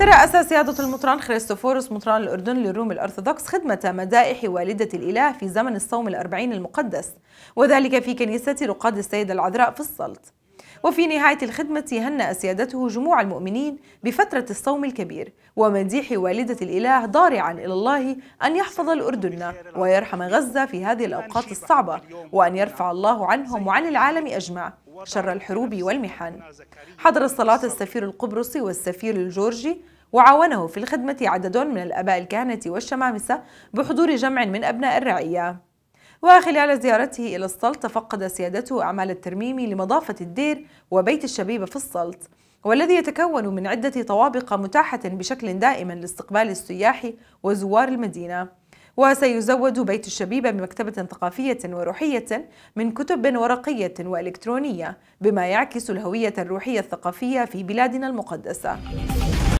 ترأس سيادة المطران خريستوفوروس مطران الأردن للروم الأرثوذكس خدمة مدائح والدة الإله في زمن الصوم الأربعين المقدس وذلك في كنيسة رقاد السيدة العذراء في السلط وفي نهاية الخدمة هنأ سيادته جموع المؤمنين بفترة الصوم الكبير ومديح والدة الإله ضارعا إلى الله أن يحفظ الأردن ويرحم غزة في هذه الأوقات الصعبة وأن يرفع الله عنهم وعن العالم أجمع شر الحروب والمحن حضر الصلاة السفير القبرصي والسفير الجورجي وعاونه في الخدمة عدد من الأباء الكهنة والشمامسة بحضور جمع من أبناء الرعية وخلال زيارته إلى السلط تفقد سيادته أعمال الترميم لمضافة الدير وبيت الشبيبة في السلط والذي يتكون من عدة طوابق متاحة بشكل دائم لاستقبال السياح وزوار المدينة وسيزود بيت الشبيبة بمكتبة ثقافية وروحية من كتب ورقية وإلكترونية بما يعكس الهوية الروحية الثقافية في بلادنا المقدسة